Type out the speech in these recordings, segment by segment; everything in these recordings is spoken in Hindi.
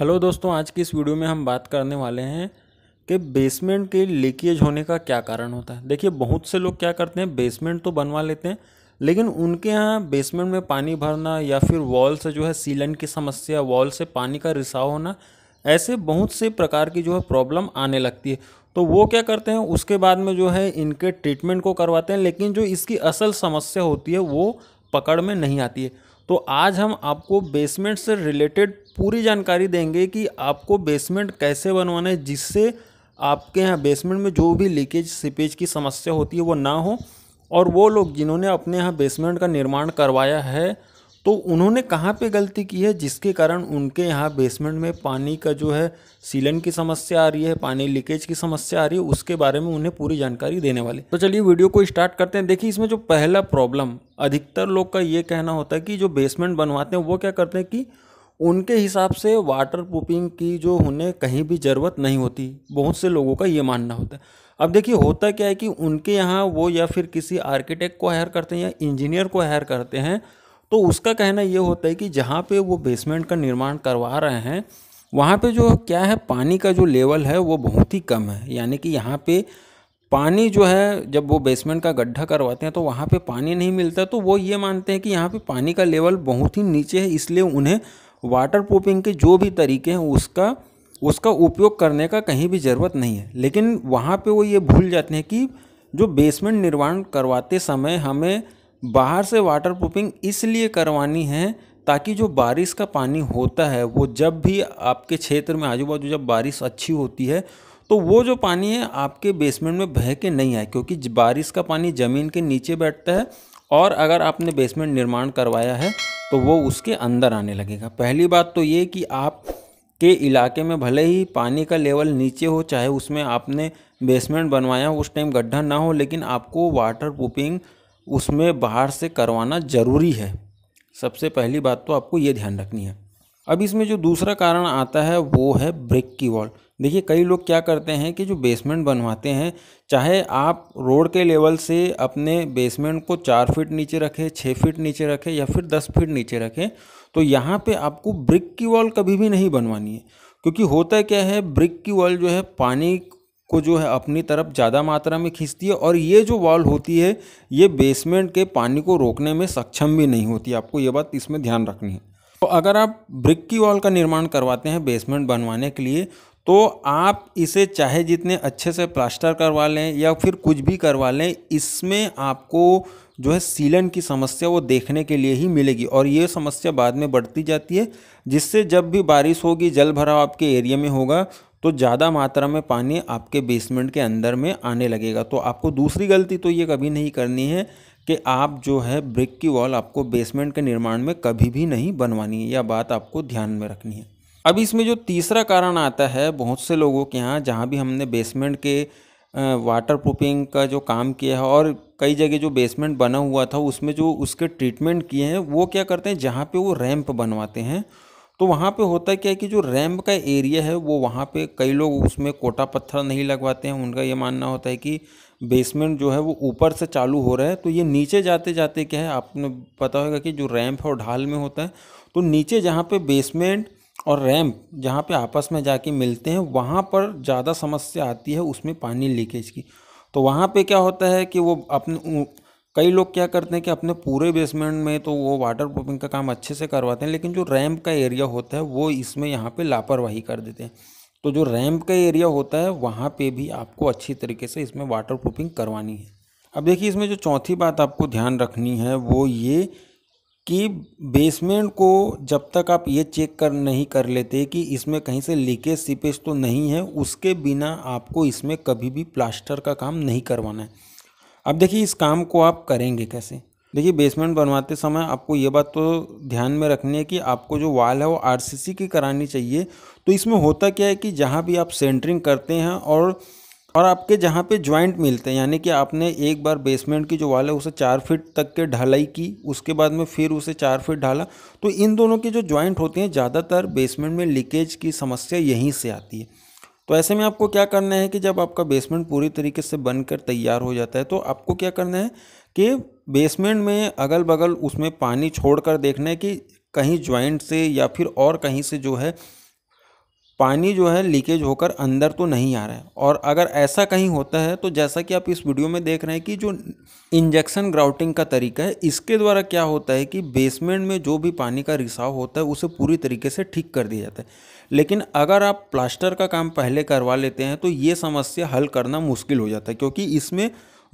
हेलो दोस्तों आज की इस वीडियो में हम बात करने वाले हैं कि बेसमेंट के लीकेज होने का क्या कारण होता है देखिए बहुत से लोग क्या करते हैं बेसमेंट तो बनवा लेते हैं लेकिन उनके यहाँ बेसमेंट में पानी भरना या फिर वॉल से जो है सीलन की समस्या वॉल से पानी का रिसाव होना ऐसे बहुत से प्रकार की जो है प्रॉब्लम आने लगती है तो वो क्या करते हैं उसके बाद में जो है इनके ट्रीटमेंट को करवाते हैं लेकिन जो इसकी असल समस्या होती है वो पकड़ में नहीं आती है तो आज हम आपको बेसमेंट से रिलेटेड पूरी जानकारी देंगे कि आपको बेसमेंट कैसे बनवाना है जिससे आपके यहाँ बेसमेंट में जो भी लीकेज सीपेज की समस्या होती है वो ना हो और वो लोग जिन्होंने अपने यहाँ बेसमेंट का निर्माण करवाया है तो उन्होंने कहाँ पे गलती की है जिसके कारण उनके यहाँ बेसमेंट में पानी का जो है सीलन की समस्या आ रही है पानी लीकेज की समस्या आ रही है उसके बारे में उन्हें पूरी जानकारी देने वाली तो चलिए वीडियो को स्टार्ट करते हैं देखिए इसमें जो पहला प्रॉब्लम अधिकतर लोग का ये कहना होता है कि जो बेसमेंट बनवाते हैं वो क्या करते हैं कि उनके हिसाब से वाटर प्रूफिंग की जो उन्हें कहीं भी ज़रूरत नहीं होती बहुत से लोगों का ये मानना होता है अब देखिए होता क्या है कि उनके यहाँ वो या फिर किसी आर्किटेक्ट को हायर करते हैं या इंजीनियर को हायर करते हैं तो उसका कहना ये होता है कि जहाँ पे वो बेसमेंट का निर्माण करवा रहे हैं वहाँ पे जो क्या है पानी का जो लेवल है वो बहुत ही कम है यानी कि यहाँ पे पानी जो है जब वो बेसमेंट का गड्ढा करवाते हैं तो वहाँ पे पानी नहीं मिलता तो वो ये मानते हैं कि यहाँ पे पानी का लेवल बहुत ही नीचे है इसलिए उन्हें वाटर प्रूफिंग के जो भी तरीके हैं उसका उसका उपयोग करने का कहीं भी ज़रूरत नहीं है लेकिन वहाँ पर वो ये भूल जाते हैं कि जो बेसमेंट निर्माण करवाते समय हमें बाहर से वाटर प्रूफिंग इसलिए करवानी है ताकि जो बारिश का पानी होता है वो जब भी आपके क्षेत्र में आजू बाजू जब बारिश अच्छी होती है तो वो जो पानी है आपके बेसमेंट में बह के नहीं आए क्योंकि बारिश का पानी ज़मीन के नीचे बैठता है और अगर आपने बेसमेंट निर्माण करवाया है तो वो उसके अंदर आने लगेगा पहली बात तो ये कि आप के इलाके में भले ही पानी का लेवल नीचे हो चाहे उसमें आपने बेसमेंट बनवाया उस टाइम गड्ढा ना हो लेकिन आपको वाटर प्रूफिंग उसमें बाहर से करवाना ज़रूरी है सबसे पहली बात तो आपको ये ध्यान रखनी है अब इसमें जो दूसरा कारण आता है वो है ब्रिक की वॉल देखिए कई लोग क्या करते हैं कि जो बेसमेंट बनवाते हैं चाहे आप रोड के लेवल से अपने बेसमेंट को चार फीट नीचे रखें छः फीट नीचे रखें या फिर दस फीट नीचे रखें तो यहाँ पे आपको ब्रिक की वॉल कभी भी नहीं बनवानी है क्योंकि होता क्या है ब्रिक की वॉल जो है पानी को जो है अपनी तरफ ज़्यादा मात्रा में खींचती है और ये जो वॉल होती है ये बेसमेंट के पानी को रोकने में सक्षम भी नहीं होती आपको ये बात इसमें ध्यान रखनी है तो अगर आप ब्रिक की वॉल का निर्माण करवाते हैं बेसमेंट बनवाने के लिए तो आप इसे चाहे जितने अच्छे से प्लास्टर करवा लें या फिर कुछ भी करवा लें इसमें आपको जो है सीलन की समस्या वो देखने के लिए ही मिलेगी और ये समस्या बाद में बढ़ती जाती है जिससे जब भी बारिश होगी जल भराव आपके एरिया में होगा तो ज़्यादा मात्रा में पानी आपके बेसमेंट के अंदर में आने लगेगा तो आपको दूसरी गलती तो ये कभी नहीं करनी है कि आप जो है ब्रिक की वॉल आपको बेसमेंट के निर्माण में कभी भी नहीं बनवानी है यह बात आपको ध्यान में रखनी है अब इसमें जो तीसरा कारण आता है बहुत से लोगों के यहाँ जहाँ भी हमने बेसमेंट के वाटर प्रूफिंग का जो काम किया है और कई जगह जो बेसमेंट बना हुआ था उसमें जो उसके ट्रीटमेंट किए हैं वो क्या करते हैं जहाँ पे वो रैंप बनवाते हैं तो वहाँ पे होता क्या है कि जो रैम्प का एरिया है वो वहाँ पे कई लोग उसमें कोटा पत्थर नहीं लगवाते हैं उनका ये मानना होता है कि बेसमेंट जो है वो ऊपर से चालू हो रहा है तो ये नीचे जाते जाते क्या है आपने पता होगा कि जो रैम्प है और ढाल में होता है तो नीचे जहाँ पे बेसमेंट और रैम्प जहाँ पे आपस में जाके मिलते हैं वहाँ पर ज़्यादा समस्या आती है उसमें पानी लीकेज की तो वहाँ पे क्या होता है कि वो अपने कई लोग क्या करते हैं कि अपने पूरे बेसमेंट में तो वो वाटर प्रूफिंग का काम अच्छे से करवाते हैं लेकिन जो रैम्प का एरिया होता है वो इसमें यहाँ पे लापरवाही कर देते हैं तो जो रैम्प का एरिया होता है वहाँ पे भी आपको अच्छी तरीके से इसमें वाटर प्रूफिंग करवानी है अब देखिए इसमें जो चौथी बात आपको ध्यान रखनी है वो ये कि बेसमेंट को जब तक आप ये चेक कर नहीं कर लेते कि इसमें कहीं से लीकेज सीपेज तो नहीं है उसके बिना आपको इसमें कभी भी प्लास्टर का काम नहीं करवाना है अब देखिए इस काम को आप करेंगे कैसे देखिए बेसमेंट बनवाते समय आपको ये बात तो ध्यान में रखनी है कि आपको जो वाल है वो आरसीसी की करानी चाहिए तो इसमें होता क्या है कि जहाँ भी आप सेंटरिंग करते हैं और और आपके जहाँ पे ज्वाइंट मिलते हैं यानी कि आपने एक बार बेसमेंट की जो वाल है उसे चार फीट तक के ढलाई की उसके बाद में फिर उसे चार फीट ढाला तो इन दोनों के जो ज्वाइंट होते हैं ज़्यादातर बेसमेंट में लीकेज की समस्या यहीं से आती है तो ऐसे में आपको क्या करना है कि जब आपका बेसमेंट पूरी तरीके से बनकर तैयार हो जाता है तो आपको क्या करना है कि बेसमेंट में अगल बगल उसमें पानी छोड़कर देखना है कि कहीं ज्वाइंट से या फिर और कहीं से जो है पानी जो है लीकेज होकर अंदर तो नहीं आ रहा है और अगर ऐसा कहीं होता है तो जैसा कि आप इस वीडियो में देख रहे हैं कि जो इंजेक्शन ग्राउटिंग का तरीका है इसके द्वारा क्या होता है कि बेसमेंट में जो भी पानी का रिसाव होता है उसे पूरी तरीके से ठीक कर दिया जाता है लेकिन अगर आप प्लास्टर का काम पहले करवा लेते हैं तो ये समस्या हल करना मुश्किल हो जाता है क्योंकि इसमें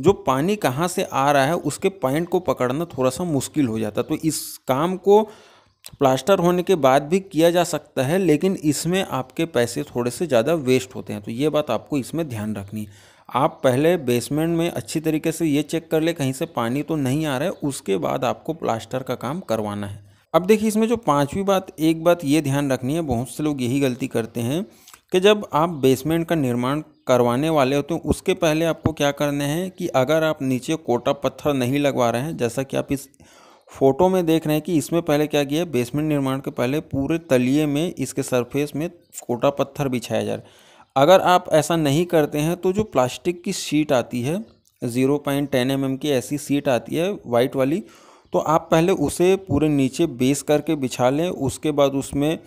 जो पानी कहाँ से आ रहा है उसके पॉइंट को पकड़ना थोड़ा सा मुश्किल हो जाता है तो इस काम को प्लास्टर होने के बाद भी किया जा सकता है लेकिन इसमें आपके पैसे थोड़े से ज़्यादा वेस्ट होते हैं तो ये बात आपको इसमें ध्यान रखनी है आप पहले बेसमेंट में अच्छी तरीके से ये चेक कर ले कहीं से पानी तो नहीं आ रहा है उसके बाद आपको प्लास्टर का काम करवाना है अब देखिए इसमें जो पांचवी बात एक बात ये ध्यान रखनी है बहुत से लोग यही गलती करते हैं कि जब आप बेसमेंट का निर्माण करवाने वाले होते हैं उसके पहले आपको क्या करना है कि अगर आप नीचे कोटा पत्थर नहीं लगवा रहे हैं जैसा कि आप इस फोटो में देख रहे हैं कि इसमें पहले क्या किया बेसमेंट निर्माण के पहले पूरे तलिए में इसके सरफेस में कोटा पत्थर बिछाया जा रहा अगर आप ऐसा नहीं करते हैं तो जो प्लास्टिक की सीट आती है zero point ten M M की ऐसी सीट आती है वाइट वाली तो आप पहले उसे पूरे नीचे बेस करके बिछा लें उसके बाद उसमें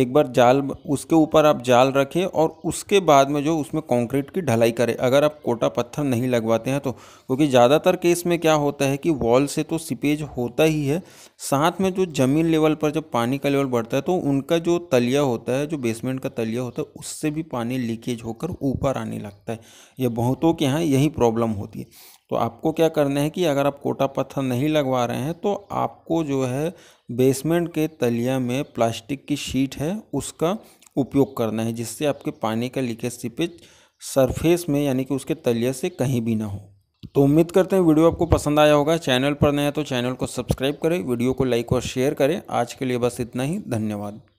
एक बार जाल उसके ऊपर आप जाल रखें और उसके बाद में जो उसमें कंक्रीट की ढलाई करें अगर आप कोटा पत्थर नहीं लगवाते हैं तो क्योंकि ज़्यादातर केस में क्या होता है कि वॉल से तो सिपेज होता ही है साथ में जो ज़मीन लेवल पर जब पानी का लेवल बढ़ता है तो उनका जो तलिया होता है जो बेसमेंट का तलिया होता है उससे भी पानी लीकेज होकर ऊपर आने लगता है ये बहुतों के यहाँ यही प्रॉब्लम होती है तो आपको क्या करना है कि अगर आप कोटा पत्थर नहीं लगवा रहे हैं तो आपको जो है बेसमेंट के तलिया में प्लास्टिक की शीट है उसका उपयोग करना है जिससे आपके पानी का लीकेज सीपेज सरफेस में यानी कि उसके तलिया से कहीं भी ना हो तो उम्मीद करते हैं वीडियो आपको पसंद आया होगा चैनल पर नया तो चैनल को सब्सक्राइब करें वीडियो को लाइक और शेयर करें आज के लिए बस इतना ही धन्यवाद